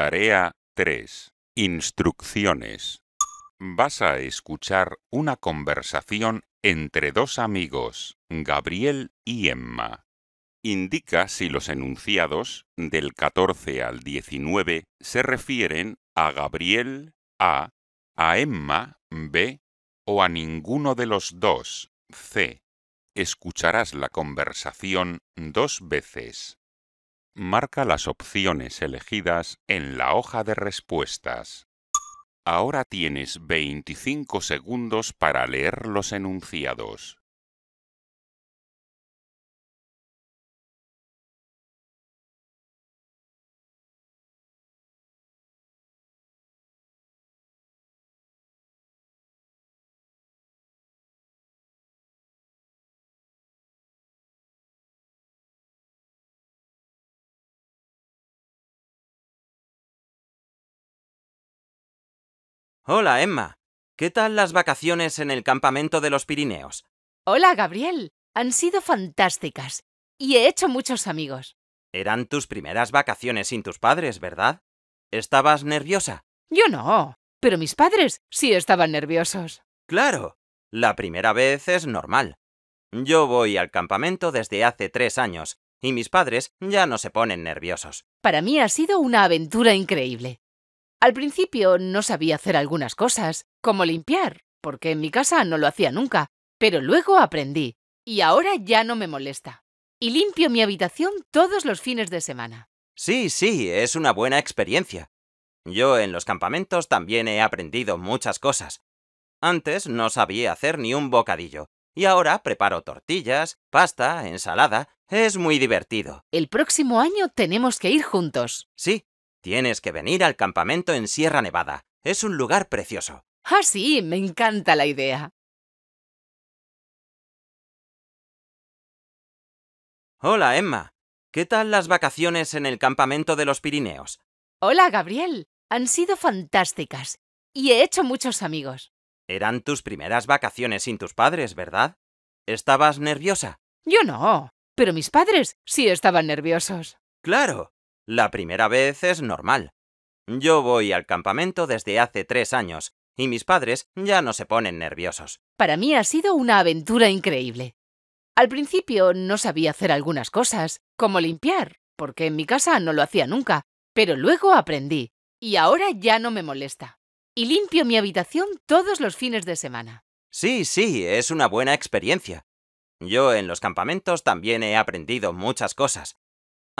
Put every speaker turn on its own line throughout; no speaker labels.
Tarea 3. Instrucciones. Vas a escuchar una conversación entre dos amigos, Gabriel y Emma. Indica si los enunciados del 14 al 19 se refieren a Gabriel A, a Emma B o a ninguno de los dos C. Escucharás la conversación dos veces. Marca las opciones elegidas en la hoja de respuestas. Ahora tienes 25 segundos para leer los enunciados.
Hola,
Emma. ¿Qué tal las vacaciones en el campamento de los Pirineos?
Hola, Gabriel.
Han sido fantásticas. Y he hecho muchos amigos.
Eran tus primeras vacaciones sin tus padres, ¿verdad? ¿Estabas nerviosa?
Yo no. Pero mis padres sí estaban nerviosos.
Claro. La primera vez es normal. Yo voy al campamento desde hace tres años y mis padres ya no se ponen nerviosos.
Para mí ha sido una aventura increíble. Al principio no sabía hacer algunas cosas, como limpiar, porque en mi casa no lo hacía nunca, pero luego aprendí y ahora ya no me molesta. Y limpio mi habitación todos los fines de semana.
Sí, sí, es una buena experiencia. Yo en los campamentos también he aprendido muchas cosas. Antes no sabía hacer ni un bocadillo, y ahora preparo tortillas, pasta, ensalada. Es muy divertido. El próximo año tenemos que ir juntos. Sí, Tienes que venir al campamento en Sierra Nevada. Es un lugar precioso.
Ah, sí, me encanta la idea.
Hola, Emma. ¿Qué tal las vacaciones en el campamento de los Pirineos?
Hola, Gabriel. Han sido fantásticas. Y he hecho muchos amigos.
Eran tus primeras vacaciones sin tus padres, ¿verdad? ¿Estabas nerviosa?
Yo no, pero mis padres sí estaban nerviosos.
Claro, la primera vez es normal. Yo voy al campamento desde hace tres años y mis padres ya no se ponen nerviosos.
Para mí ha sido una aventura increíble. Al principio no sabía hacer algunas cosas, como limpiar, porque en mi casa no lo hacía nunca, pero luego aprendí y ahora ya no me molesta. Y limpio mi habitación todos los fines de semana.
Sí, sí, es una buena experiencia. Yo en los campamentos también he aprendido muchas cosas.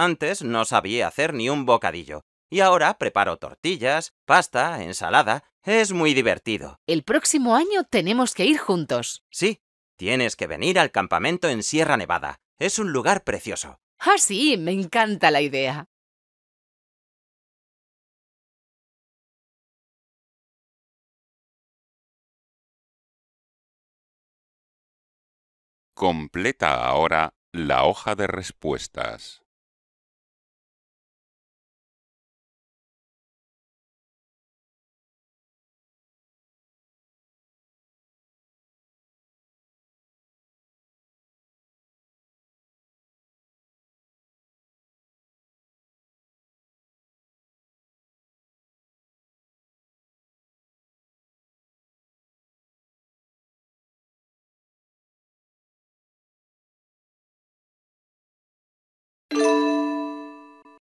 Antes no sabía hacer ni un bocadillo, y ahora preparo tortillas, pasta, ensalada. Es muy divertido. El próximo año tenemos que ir juntos. Sí, tienes que venir al campamento en Sierra Nevada. Es un lugar precioso.
Ah, sí, me encanta la idea. Completa ahora la hoja de respuestas.